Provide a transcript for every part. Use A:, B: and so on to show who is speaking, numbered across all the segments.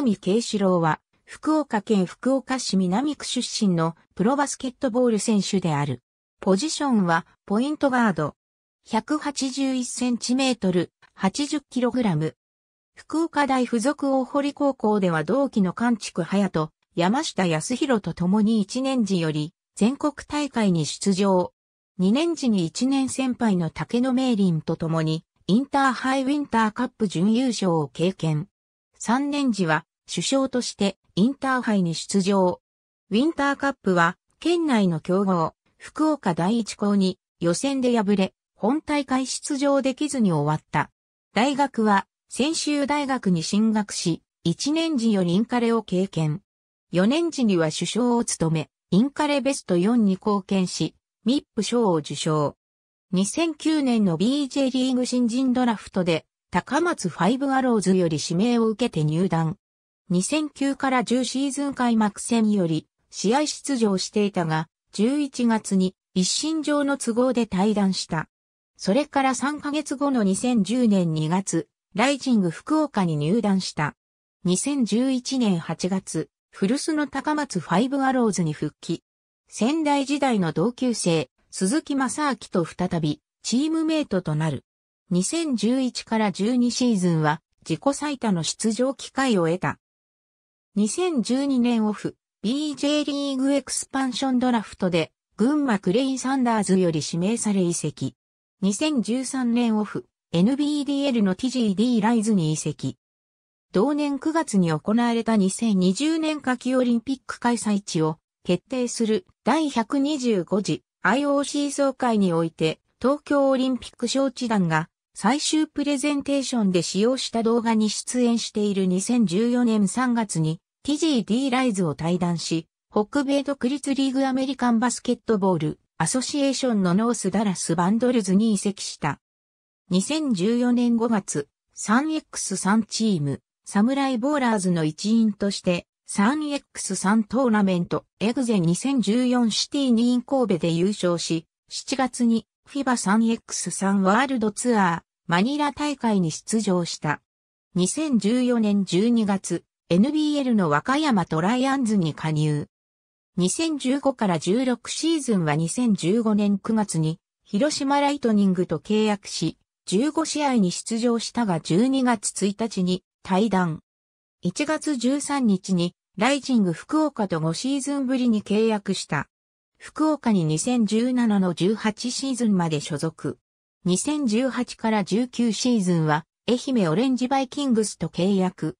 A: 堤慶志郎は、福岡県福岡市南区出身のプロバスケットボール選手である。ポジションは、ポイントガード。1 8 1トル、8 0ラム。福岡大附属大堀高校では同期の関畜隼人、山下康弘と共に1年時より全国大会に出場。2年時に1年先輩の竹野明林と共にインターハイウィンターカップ準優勝を経験。3年時は首相としてインターハイに出場。ウィンターカップは県内の強豪、福岡第一校に予選で敗れ、本大会出場できずに終わった。大学は専修大学に進学し、1年時よりインカレを経験。4年時には首相を務め、インカレベスト4に貢献し、ミップ賞を受賞。2009年の BJ リーグ新人ドラフトで高松ファイブアローズより指名を受けて入団。2009から10シーズン開幕戦より試合出場していたが、11月に一身上の都合で退団した。それから3ヶ月後の2010年2月、ライジング福岡に入団した。2011年8月、古巣の高松ファイブアローズに復帰。仙台時代の同級生、鈴木正明と再び、チームメイトとなる。2011から12シーズンは自己最多の出場機会を得た。2012年オフ、BJ リーグエクスパンションドラフトで、群馬クレインサンダーズより指名され移籍。2013年オフ、NBDL の TGD ライズに移籍。同年9月に行われた2020年夏季オリンピック開催地を決定する第125次 IOC 総会において東京オリンピック招致団が最終プレゼンテーションで使用した動画に出演している2014年3月に TGD ライズを対談し、北米独立リーグアメリカンバスケットボールアソシエーションのノースダラスバンドルズに移籍した。2014年5月、3X3 チーム、サムライボーラーズの一員として、3X3 トーナメント、エグゼ2014シティ2イン神戸で優勝し、7月にフィバ3 x 3ワールドツアーマニラ大会に出場した。2014年12月、NBL の和歌山トライアンズに加入。2015から16シーズンは2015年9月に広島ライトニングと契約し、15試合に出場したが12月1日に退団。1月13日にライジング福岡と5シーズンぶりに契約した。福岡に2017の18シーズンまで所属。2018から19シーズンは、愛媛オレンジバイキングスと契約。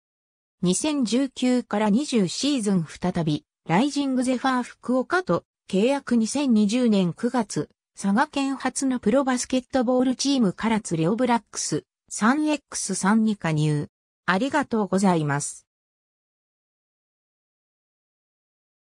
A: 2019から20シーズン再び、ライジングゼファー福岡と契約2020年9月、佐賀県初のプロバスケットボールチーム唐津レオブラックス 3X3 に加入。ありがとうございます。